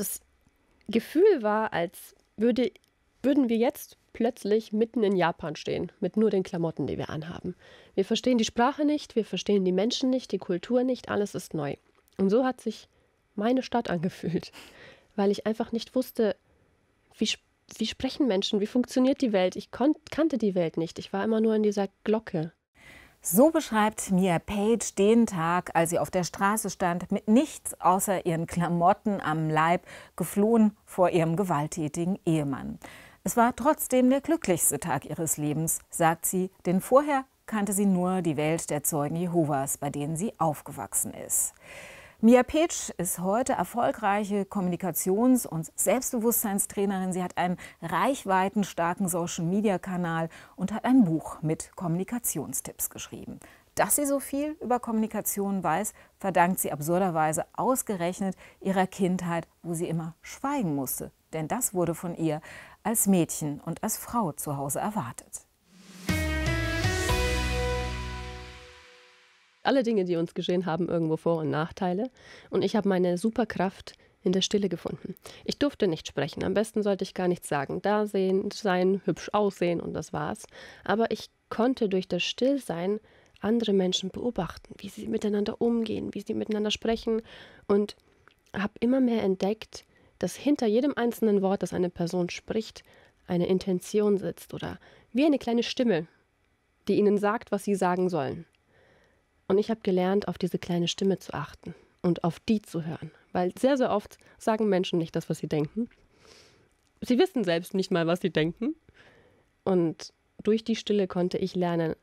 das Gefühl war, als würde, würden wir jetzt plötzlich mitten in Japan stehen, mit nur den Klamotten, die wir anhaben. Wir verstehen die Sprache nicht, wir verstehen die Menschen nicht, die Kultur nicht, alles ist neu. Und so hat sich meine Stadt angefühlt, weil ich einfach nicht wusste, wie, wie sprechen Menschen, wie funktioniert die Welt. Ich kannte die Welt nicht, ich war immer nur in dieser Glocke. So beschreibt Mia Page den Tag, als sie auf der Straße stand, mit nichts außer ihren Klamotten am Leib, geflohen vor ihrem gewalttätigen Ehemann. Es war trotzdem der glücklichste Tag ihres Lebens, sagt sie, denn vorher kannte sie nur die Welt der Zeugen Jehovas, bei denen sie aufgewachsen ist. Mia Petsch ist heute erfolgreiche Kommunikations- und Selbstbewusstseinstrainerin. Sie hat einen reichweitenstarken Social-Media-Kanal und hat ein Buch mit Kommunikationstipps geschrieben. Dass sie so viel über Kommunikation weiß, verdankt sie absurderweise ausgerechnet ihrer Kindheit, wo sie immer schweigen musste. Denn das wurde von ihr als Mädchen und als Frau zu Hause erwartet. Alle Dinge, die uns geschehen haben, irgendwo Vor- und Nachteile. Und ich habe meine Superkraft in der Stille gefunden. Ich durfte nicht sprechen. Am besten sollte ich gar nichts sagen. Da sehen, sein, hübsch aussehen und das war's. Aber ich konnte durch das Stillsein andere Menschen beobachten, wie sie miteinander umgehen, wie sie miteinander sprechen und habe immer mehr entdeckt, dass hinter jedem einzelnen Wort, das eine Person spricht, eine Intention sitzt oder wie eine kleine Stimme, die ihnen sagt, was sie sagen sollen. Und ich habe gelernt, auf diese kleine Stimme zu achten und auf die zu hören. Weil sehr, sehr oft sagen Menschen nicht das, was sie denken. Sie wissen selbst nicht mal, was sie denken. Und durch die Stille konnte ich lernen,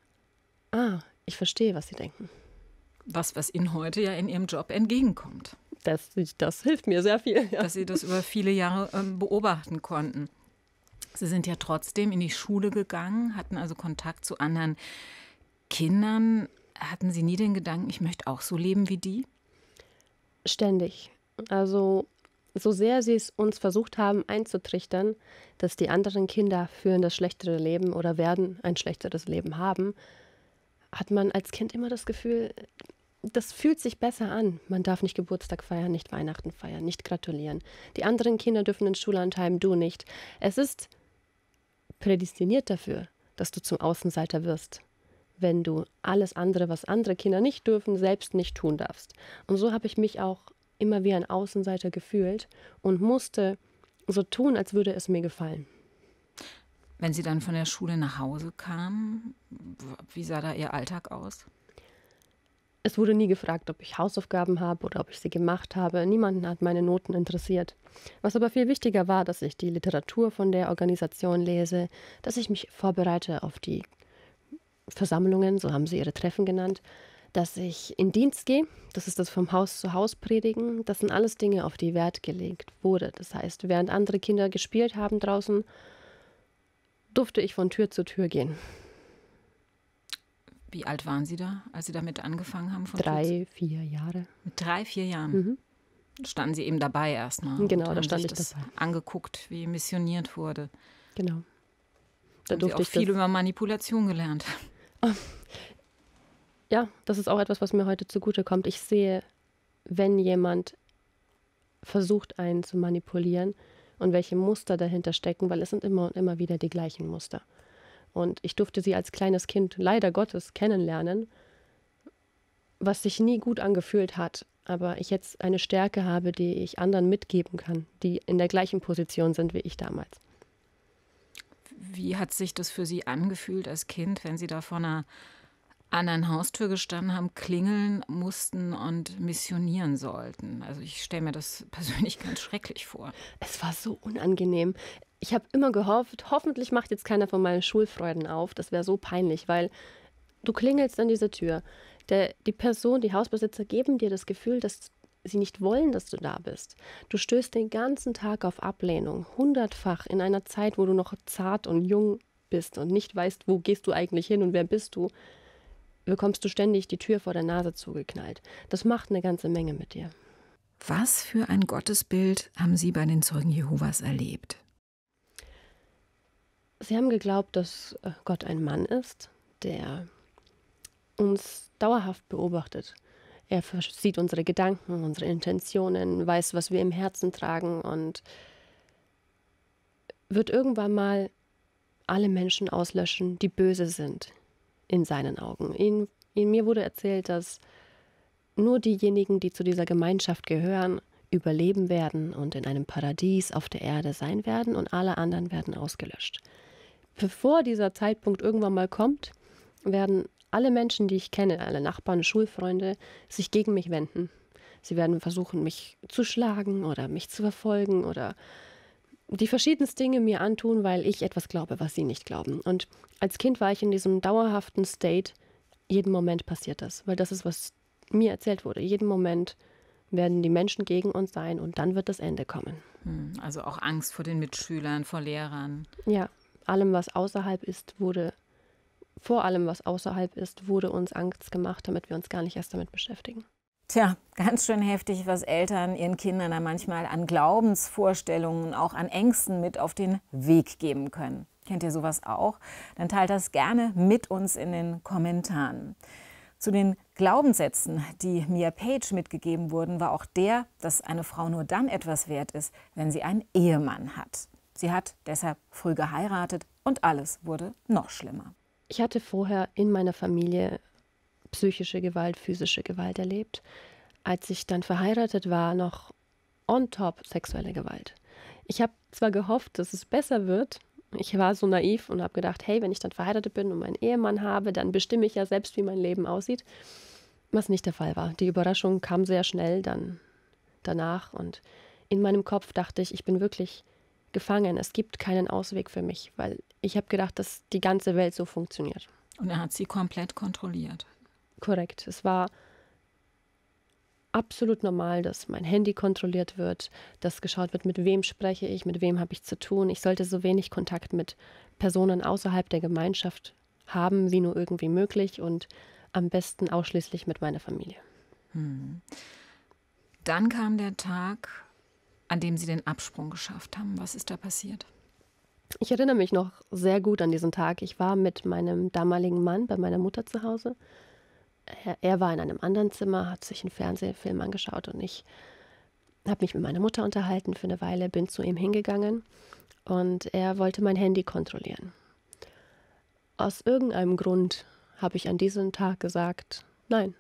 ah, ich verstehe, was sie denken. Was, was Ihnen heute ja in Ihrem Job entgegenkommt. Das, das hilft mir sehr viel. Ja. Dass Sie das über viele Jahre ähm, beobachten konnten. Sie sind ja trotzdem in die Schule gegangen, hatten also Kontakt zu anderen Kindern. Hatten Sie nie den Gedanken, ich möchte auch so leben wie die? Ständig. Also so sehr sie es uns versucht haben einzutrichtern, dass die anderen Kinder führen das schlechtere Leben oder werden ein schlechteres Leben haben, hat man als Kind immer das Gefühl, das fühlt sich besser an. Man darf nicht Geburtstag feiern, nicht Weihnachten feiern, nicht gratulieren. Die anderen Kinder dürfen ins Schulantheim, du nicht. Es ist prädestiniert dafür, dass du zum Außenseiter wirst wenn du alles andere, was andere Kinder nicht dürfen, selbst nicht tun darfst. Und so habe ich mich auch immer wie ein Außenseiter gefühlt und musste so tun, als würde es mir gefallen. Wenn Sie dann von der Schule nach Hause kam, wie sah da Ihr Alltag aus? Es wurde nie gefragt, ob ich Hausaufgaben habe oder ob ich sie gemacht habe. Niemanden hat meine Noten interessiert. Was aber viel wichtiger war, dass ich die Literatur von der Organisation lese, dass ich mich vorbereite auf die Versammlungen, so haben sie ihre Treffen genannt, dass ich in Dienst gehe. Das ist das vom Haus zu Haus predigen. Das sind alles Dinge, auf die Wert gelegt wurde. Das heißt, während andere Kinder gespielt haben draußen, durfte ich von Tür zu Tür gehen. Wie alt waren Sie da, als Sie damit angefangen haben? drei, vier Jahre. Mit drei, vier Jahren. Mhm. Standen Sie eben dabei erstmal. Genau, da stand ich das dabei. Angeguckt, wie missioniert wurde. Genau. Da durfte Sie auch ich viel über Manipulation gelernt ja, das ist auch etwas, was mir heute zugutekommt. Ich sehe, wenn jemand versucht, einen zu manipulieren und welche Muster dahinter stecken, weil es sind immer und immer wieder die gleichen Muster. Und ich durfte sie als kleines Kind leider Gottes kennenlernen, was sich nie gut angefühlt hat, aber ich jetzt eine Stärke habe, die ich anderen mitgeben kann, die in der gleichen Position sind wie ich damals wie hat sich das für Sie angefühlt als Kind, wenn Sie da vor einer anderen Haustür gestanden haben, klingeln mussten und missionieren sollten? Also ich stelle mir das persönlich ganz schrecklich vor. Es war so unangenehm. Ich habe immer gehofft, hoffentlich macht jetzt keiner von meinen Schulfreuden auf. Das wäre so peinlich, weil du klingelst an dieser Tür. Der, die Person, die Hausbesitzer geben dir das Gefühl, dass sie nicht wollen, dass du da bist. Du stößt den ganzen Tag auf Ablehnung, hundertfach in einer Zeit, wo du noch zart und jung bist und nicht weißt, wo gehst du eigentlich hin und wer bist du, bekommst du ständig die Tür vor der Nase zugeknallt. Das macht eine ganze Menge mit dir. Was für ein Gottesbild haben Sie bei den Zeugen Jehovas erlebt? Sie haben geglaubt, dass äh, Gott ein Mann ist, der uns dauerhaft beobachtet er sieht unsere Gedanken, unsere Intentionen, weiß, was wir im Herzen tragen und wird irgendwann mal alle Menschen auslöschen, die böse sind, in seinen Augen. In, in mir wurde erzählt, dass nur diejenigen, die zu dieser Gemeinschaft gehören, überleben werden und in einem Paradies auf der Erde sein werden und alle anderen werden ausgelöscht. Bevor dieser Zeitpunkt irgendwann mal kommt, werden alle Menschen, die ich kenne, alle Nachbarn, Schulfreunde, sich gegen mich wenden. Sie werden versuchen, mich zu schlagen oder mich zu verfolgen oder die verschiedensten Dinge mir antun, weil ich etwas glaube, was sie nicht glauben. Und als Kind war ich in diesem dauerhaften State, jeden Moment passiert das, weil das ist, was mir erzählt wurde. Jeden Moment werden die Menschen gegen uns sein und dann wird das Ende kommen. Hm, also auch Angst vor den Mitschülern, vor Lehrern. Ja, allem, was außerhalb ist, wurde vor allem was außerhalb ist, wurde uns Angst gemacht, damit wir uns gar nicht erst damit beschäftigen. Tja, ganz schön heftig, was Eltern ihren Kindern da manchmal an Glaubensvorstellungen, auch an Ängsten mit auf den Weg geben können. Kennt ihr sowas auch? Dann teilt das gerne mit uns in den Kommentaren. Zu den Glaubenssätzen, die Mia Page mitgegeben wurden, war auch der, dass eine Frau nur dann etwas wert ist, wenn sie einen Ehemann hat. Sie hat deshalb früh geheiratet und alles wurde noch schlimmer. Ich hatte vorher in meiner Familie psychische Gewalt, physische Gewalt erlebt. Als ich dann verheiratet war, noch on top sexuelle Gewalt. Ich habe zwar gehofft, dass es besser wird. Ich war so naiv und habe gedacht, hey, wenn ich dann verheiratet bin und meinen Ehemann habe, dann bestimme ich ja selbst, wie mein Leben aussieht. Was nicht der Fall war. Die Überraschung kam sehr schnell dann danach und in meinem Kopf dachte ich, ich bin wirklich gefangen. Es gibt keinen Ausweg für mich, weil ich habe gedacht, dass die ganze Welt so funktioniert. Und er hat sie komplett kontrolliert. Korrekt. Es war absolut normal, dass mein Handy kontrolliert wird, dass geschaut wird, mit wem spreche ich, mit wem habe ich zu tun. Ich sollte so wenig Kontakt mit Personen außerhalb der Gemeinschaft haben, wie nur irgendwie möglich und am besten ausschließlich mit meiner Familie. Hm. Dann kam der Tag, an dem Sie den Absprung geschafft haben. Was ist da passiert? Ich erinnere mich noch sehr gut an diesen Tag. Ich war mit meinem damaligen Mann bei meiner Mutter zu Hause. Er, er war in einem anderen Zimmer, hat sich einen Fernsehfilm angeschaut und ich habe mich mit meiner Mutter unterhalten für eine Weile, bin zu ihm hingegangen und er wollte mein Handy kontrollieren. Aus irgendeinem Grund habe ich an diesem Tag gesagt, nein,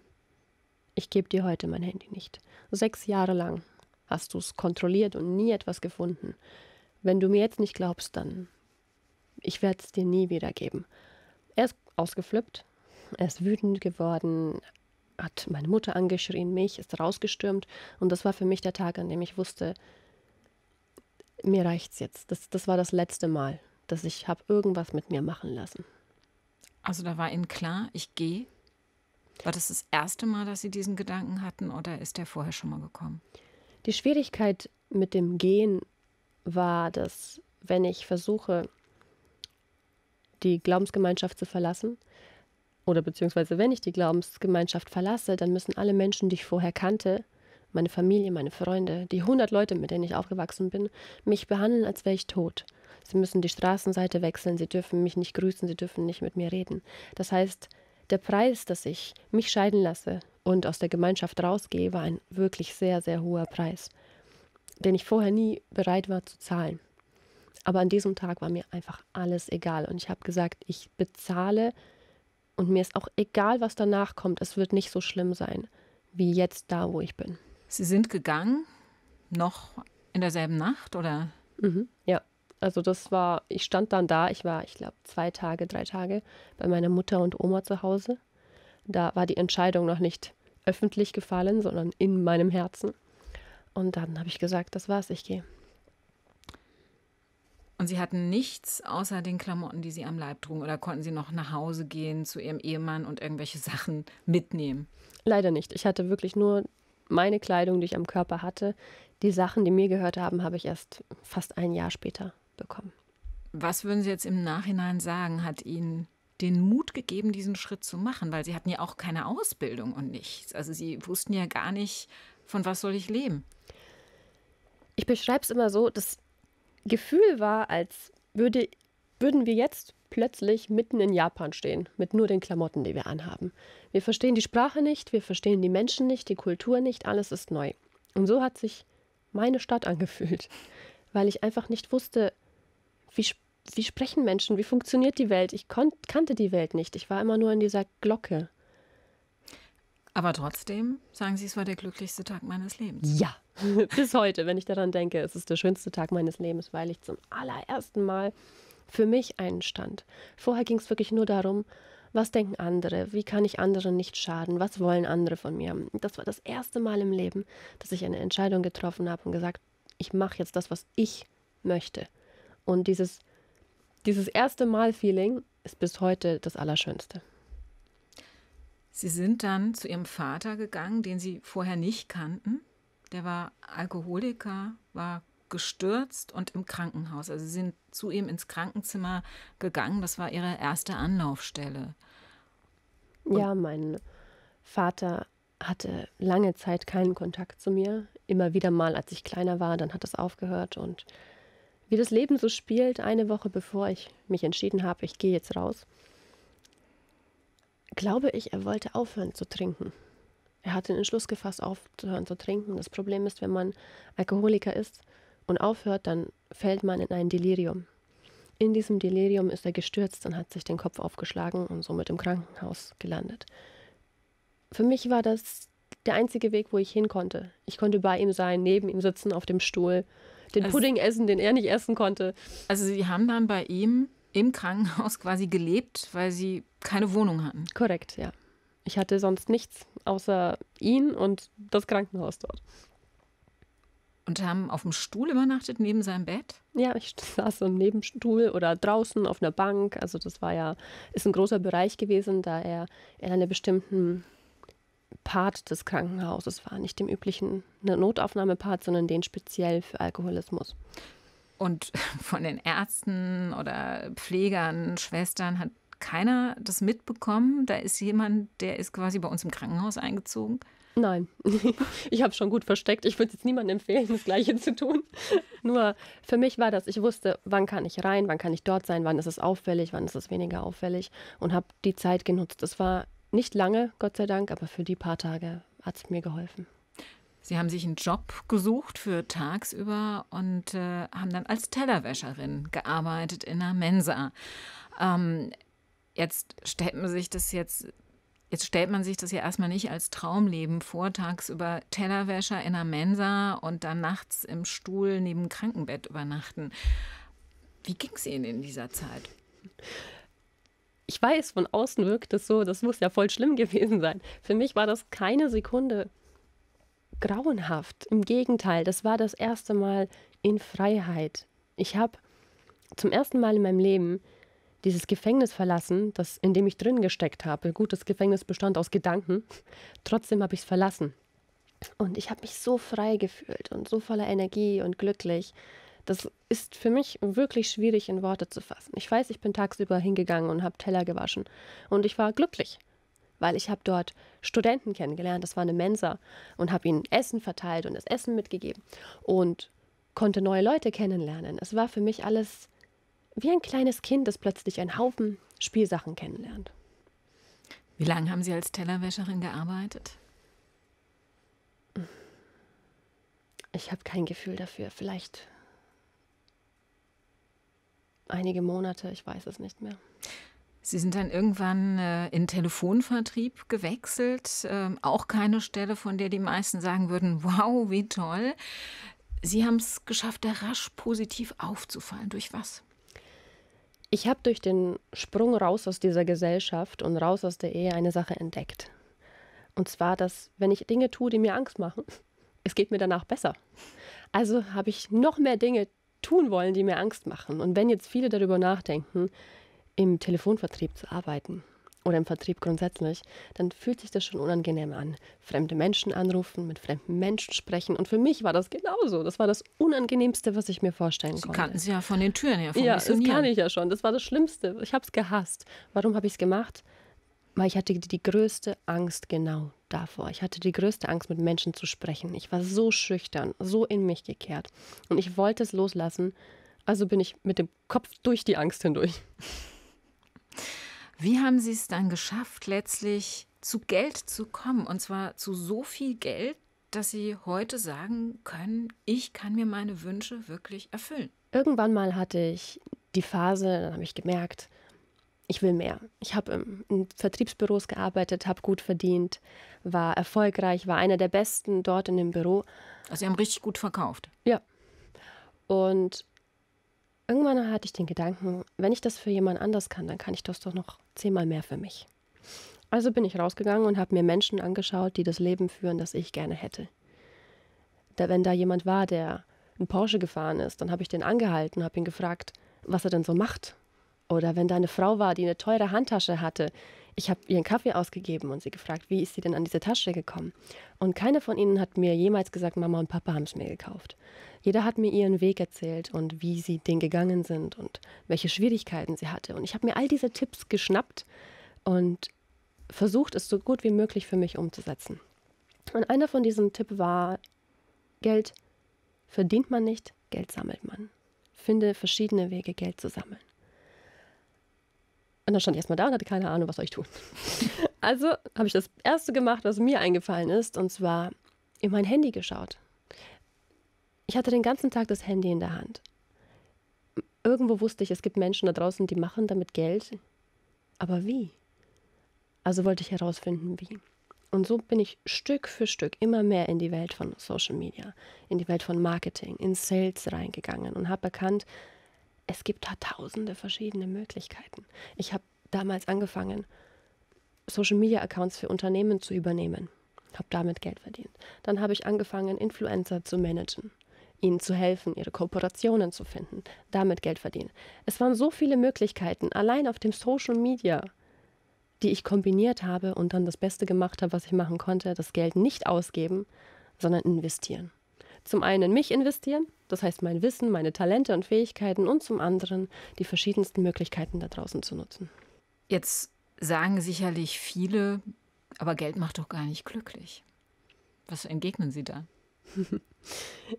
ich gebe dir heute mein Handy nicht. Sechs Jahre lang hast du es kontrolliert und nie etwas gefunden. Wenn du mir jetzt nicht glaubst, dann ich werde es dir nie wiedergeben. Er ist ausgeflippt, er ist wütend geworden, hat meine Mutter angeschrien, mich, ist rausgestürmt und das war für mich der Tag, an dem ich wusste, mir reicht's jetzt. Das, das war das letzte Mal, dass ich habe irgendwas mit mir machen lassen. Also da war Ihnen klar, ich gehe. War das das erste Mal, dass Sie diesen Gedanken hatten oder ist der vorher schon mal gekommen? Die Schwierigkeit mit dem Gehen war, dass wenn ich versuche, die Glaubensgemeinschaft zu verlassen, oder beziehungsweise wenn ich die Glaubensgemeinschaft verlasse, dann müssen alle Menschen, die ich vorher kannte, meine Familie, meine Freunde, die 100 Leute, mit denen ich aufgewachsen bin, mich behandeln, als wäre ich tot. Sie müssen die Straßenseite wechseln, sie dürfen mich nicht grüßen, sie dürfen nicht mit mir reden. Das heißt, der Preis, dass ich mich scheiden lasse und aus der Gemeinschaft rausgehe, war ein wirklich sehr, sehr hoher Preis, den ich vorher nie bereit war zu zahlen. Aber an diesem Tag war mir einfach alles egal und ich habe gesagt, ich bezahle und mir ist auch egal, was danach kommt. Es wird nicht so schlimm sein wie jetzt da, wo ich bin. Sie sind gegangen, noch in derselben Nacht oder? Mhm, ja, also das war, ich stand dann da, ich war, ich glaube, zwei Tage, drei Tage bei meiner Mutter und Oma zu Hause. Da war die Entscheidung noch nicht öffentlich gefallen, sondern in meinem Herzen. Und dann habe ich gesagt, das war's, ich gehe. Und Sie hatten nichts außer den Klamotten, die Sie am Leib trugen? Oder konnten Sie noch nach Hause gehen zu Ihrem Ehemann und irgendwelche Sachen mitnehmen? Leider nicht. Ich hatte wirklich nur meine Kleidung, die ich am Körper hatte. Die Sachen, die mir gehört haben, habe ich erst fast ein Jahr später bekommen. Was würden Sie jetzt im Nachhinein sagen? Hat Ihnen den Mut gegeben, diesen Schritt zu machen? Weil sie hatten ja auch keine Ausbildung und nichts. Also sie wussten ja gar nicht, von was soll ich leben. Ich beschreibe es immer so, das Gefühl war, als würde, würden wir jetzt plötzlich mitten in Japan stehen, mit nur den Klamotten, die wir anhaben. Wir verstehen die Sprache nicht, wir verstehen die Menschen nicht, die Kultur nicht, alles ist neu. Und so hat sich meine Stadt angefühlt, weil ich einfach nicht wusste, wie spannend wie sprechen Menschen, wie funktioniert die Welt? Ich kannte die Welt nicht. Ich war immer nur in dieser Glocke. Aber trotzdem sagen Sie, es war der glücklichste Tag meines Lebens. Ja, bis heute, wenn ich daran denke, es ist der schönste Tag meines Lebens, weil ich zum allerersten Mal für mich einen stand. Vorher ging es wirklich nur darum, was denken andere, wie kann ich anderen nicht schaden, was wollen andere von mir. Das war das erste Mal im Leben, dass ich eine Entscheidung getroffen habe und gesagt, ich mache jetzt das, was ich möchte. Und dieses dieses erste Mal-Feeling ist bis heute das Allerschönste. Sie sind dann zu Ihrem Vater gegangen, den Sie vorher nicht kannten. Der war Alkoholiker, war gestürzt und im Krankenhaus. Also Sie sind zu ihm ins Krankenzimmer gegangen. Das war Ihre erste Anlaufstelle. Und ja, mein Vater hatte lange Zeit keinen Kontakt zu mir. Immer wieder mal, als ich kleiner war, dann hat das aufgehört und wie das Leben so spielt, eine Woche bevor ich mich entschieden habe, ich gehe jetzt raus, glaube ich, er wollte aufhören zu trinken. Er hat den Entschluss gefasst, aufzuhören zu trinken. Das Problem ist, wenn man Alkoholiker ist und aufhört, dann fällt man in ein Delirium. In diesem Delirium ist er gestürzt und hat sich den Kopf aufgeschlagen und somit im Krankenhaus gelandet. Für mich war das der einzige Weg, wo ich hin konnte. Ich konnte bei ihm sein, neben ihm sitzen auf dem Stuhl den also, Pudding essen, den er nicht essen konnte. Also sie haben dann bei ihm im Krankenhaus quasi gelebt, weil sie keine Wohnung hatten. Korrekt, ja. Ich hatte sonst nichts außer ihn und das Krankenhaus dort. Und haben auf dem Stuhl übernachtet neben seinem Bett? Ja, ich saß im Nebenstuhl oder draußen auf einer Bank. Also das war ja, ist ein großer Bereich gewesen, da er in einer bestimmten Part des Krankenhauses war, nicht dem üblichen ne, Notaufnahmepart, sondern den speziell für Alkoholismus. Und von den Ärzten oder Pflegern, Schwestern hat keiner das mitbekommen. Da ist jemand, der ist quasi bei uns im Krankenhaus eingezogen. Nein, ich habe schon gut versteckt. Ich würde jetzt niemandem empfehlen, das Gleiche zu tun. Nur für mich war das, ich wusste, wann kann ich rein, wann kann ich dort sein, wann ist es auffällig, wann ist es weniger auffällig und habe die Zeit genutzt. Das war nicht lange, Gott sei Dank, aber für die paar Tage hat es mir geholfen. Sie haben sich einen Job gesucht für tagsüber und äh, haben dann als Tellerwäscherin gearbeitet in einer Mensa. Ähm, jetzt stellt man sich das jetzt Jetzt stellt man sich das ja erstmal nicht als Traumleben vor, tagsüber Tellerwäscher in der Mensa und dann nachts im Stuhl neben dem Krankenbett übernachten. Wie ging es Ihnen in dieser Zeit? Ich weiß, von außen wirkt es so, das muss ja voll schlimm gewesen sein. Für mich war das keine Sekunde grauenhaft. Im Gegenteil, das war das erste Mal in Freiheit. Ich habe zum ersten Mal in meinem Leben dieses Gefängnis verlassen, das in dem ich drin gesteckt habe. Gut, das Gefängnis bestand aus Gedanken. Trotzdem habe ich es verlassen. Und ich habe mich so frei gefühlt und so voller Energie und glücklich. Das ist für mich wirklich schwierig in Worte zu fassen. Ich weiß, ich bin tagsüber hingegangen und habe Teller gewaschen. Und ich war glücklich, weil ich habe dort Studenten kennengelernt. Das war eine Mensa und habe ihnen Essen verteilt und das Essen mitgegeben und konnte neue Leute kennenlernen. Es war für mich alles wie ein kleines Kind, das plötzlich einen Haufen Spielsachen kennenlernt. Wie lange haben Sie als Tellerwäscherin gearbeitet? Ich habe kein Gefühl dafür. Vielleicht einige Monate, ich weiß es nicht mehr. Sie sind dann irgendwann äh, in Telefonvertrieb gewechselt, äh, auch keine Stelle, von der die meisten sagen würden, wow, wie toll. Sie haben es geschafft, da rasch positiv aufzufallen. Durch was? Ich habe durch den Sprung raus aus dieser Gesellschaft und raus aus der Ehe eine Sache entdeckt. Und zwar, dass wenn ich Dinge tue, die mir Angst machen, es geht mir danach besser. Also habe ich noch mehr Dinge tun wollen, die mir Angst machen. Und wenn jetzt viele darüber nachdenken, im Telefonvertrieb zu arbeiten oder im Vertrieb grundsätzlich, dann fühlt sich das schon unangenehm an. Fremde Menschen anrufen, mit fremden Menschen sprechen. Und für mich war das genauso. Das war das Unangenehmste, was ich mir vorstellen Sie konnte. Sie kannten Sie ja von den Türen her, vom Ja, das kann ich ja schon. Das war das Schlimmste. Ich habe es gehasst. Warum habe ich es gemacht? Weil ich hatte die, die größte Angst genau davor. Ich hatte die größte Angst, mit Menschen zu sprechen. Ich war so schüchtern, so in mich gekehrt. Und ich wollte es loslassen. Also bin ich mit dem Kopf durch die Angst hindurch. Wie haben Sie es dann geschafft, letztlich zu Geld zu kommen? Und zwar zu so viel Geld, dass Sie heute sagen können, ich kann mir meine Wünsche wirklich erfüllen. Irgendwann mal hatte ich die Phase, dann habe ich gemerkt, ich will mehr. Ich habe in Vertriebsbüros gearbeitet, habe gut verdient, war erfolgreich, war einer der Besten dort in dem Büro. Also Sie haben richtig gut verkauft. Ja. Und irgendwann hatte ich den Gedanken, wenn ich das für jemand anders kann, dann kann ich das doch noch zehnmal mehr für mich. Also bin ich rausgegangen und habe mir Menschen angeschaut, die das Leben führen, das ich gerne hätte. Da, wenn da jemand war, der einen Porsche gefahren ist, dann habe ich den angehalten, und habe ihn gefragt, was er denn so macht oder wenn da eine Frau war, die eine teure Handtasche hatte. Ich habe ihren Kaffee ausgegeben und sie gefragt, wie ist sie denn an diese Tasche gekommen? Und keine von ihnen hat mir jemals gesagt, Mama und Papa haben es mir gekauft. Jeder hat mir ihren Weg erzählt und wie sie den gegangen sind und welche Schwierigkeiten sie hatte. Und ich habe mir all diese Tipps geschnappt und versucht, es so gut wie möglich für mich umzusetzen. Und einer von diesen Tipps war, Geld verdient man nicht, Geld sammelt man. Finde verschiedene Wege, Geld zu sammeln. Und dann stand ich erstmal da und hatte keine Ahnung, was soll ich tun. Also habe ich das Erste gemacht, was mir eingefallen ist, und zwar in mein Handy geschaut. Ich hatte den ganzen Tag das Handy in der Hand. Irgendwo wusste ich, es gibt Menschen da draußen, die machen damit Geld. Aber wie? Also wollte ich herausfinden, wie. Und so bin ich Stück für Stück immer mehr in die Welt von Social Media, in die Welt von Marketing, in Sales reingegangen und habe erkannt, es gibt da tausende verschiedene Möglichkeiten. Ich habe damals angefangen, Social Media Accounts für Unternehmen zu übernehmen, habe damit Geld verdient. Dann habe ich angefangen, Influencer zu managen, ihnen zu helfen, ihre Kooperationen zu finden, damit Geld verdienen. Es waren so viele Möglichkeiten, allein auf dem Social Media, die ich kombiniert habe und dann das Beste gemacht habe, was ich machen konnte, das Geld nicht ausgeben, sondern investieren. Zum einen in mich investieren, das heißt mein Wissen, meine Talente und Fähigkeiten und zum anderen die verschiedensten Möglichkeiten da draußen zu nutzen. Jetzt sagen sicherlich viele, aber Geld macht doch gar nicht glücklich. Was entgegnen Sie da?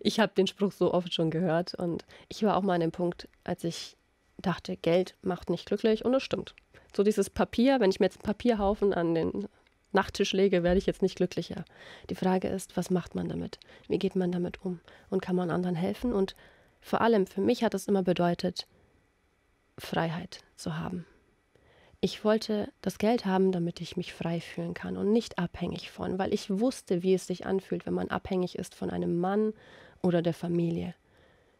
ich habe den Spruch so oft schon gehört und ich war auch mal an dem Punkt, als ich dachte, Geld macht nicht glücklich und das stimmt. So dieses Papier, wenn ich mir jetzt einen Papierhaufen an den Nachttisch lege, werde ich jetzt nicht glücklicher. Die Frage ist, was macht man damit? Wie geht man damit um? Und kann man anderen helfen? Und vor allem für mich hat es immer bedeutet, Freiheit zu haben. Ich wollte das Geld haben, damit ich mich frei fühlen kann und nicht abhängig von, weil ich wusste, wie es sich anfühlt, wenn man abhängig ist von einem Mann oder der Familie.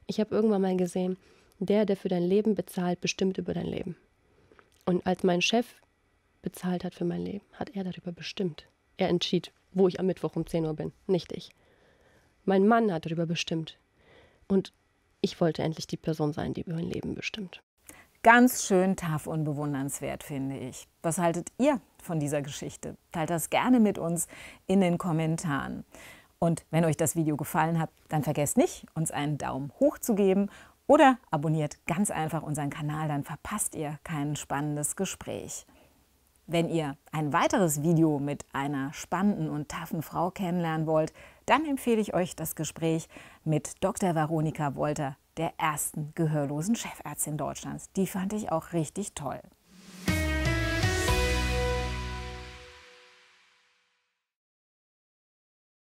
Ich habe irgendwann mal gesehen, der, der für dein Leben bezahlt, bestimmt über dein Leben. Und als mein Chef bezahlt hat für mein Leben, hat er darüber bestimmt. Er entschied, wo ich am Mittwoch um 10 Uhr bin, nicht ich. Mein Mann hat darüber bestimmt. Und ich wollte endlich die Person sein, die über mein Leben bestimmt. Ganz schön taff und bewundernswert, finde ich. Was haltet ihr von dieser Geschichte? Teilt das gerne mit uns in den Kommentaren. Und wenn euch das Video gefallen hat, dann vergesst nicht, uns einen Daumen hoch zu geben oder abonniert ganz einfach unseren Kanal, dann verpasst ihr kein spannendes Gespräch. Wenn ihr ein weiteres Video mit einer spannenden und taffen Frau kennenlernen wollt, dann empfehle ich euch das Gespräch mit Dr. Veronika Wolter, der ersten gehörlosen Chefärztin Deutschlands. Die fand ich auch richtig toll.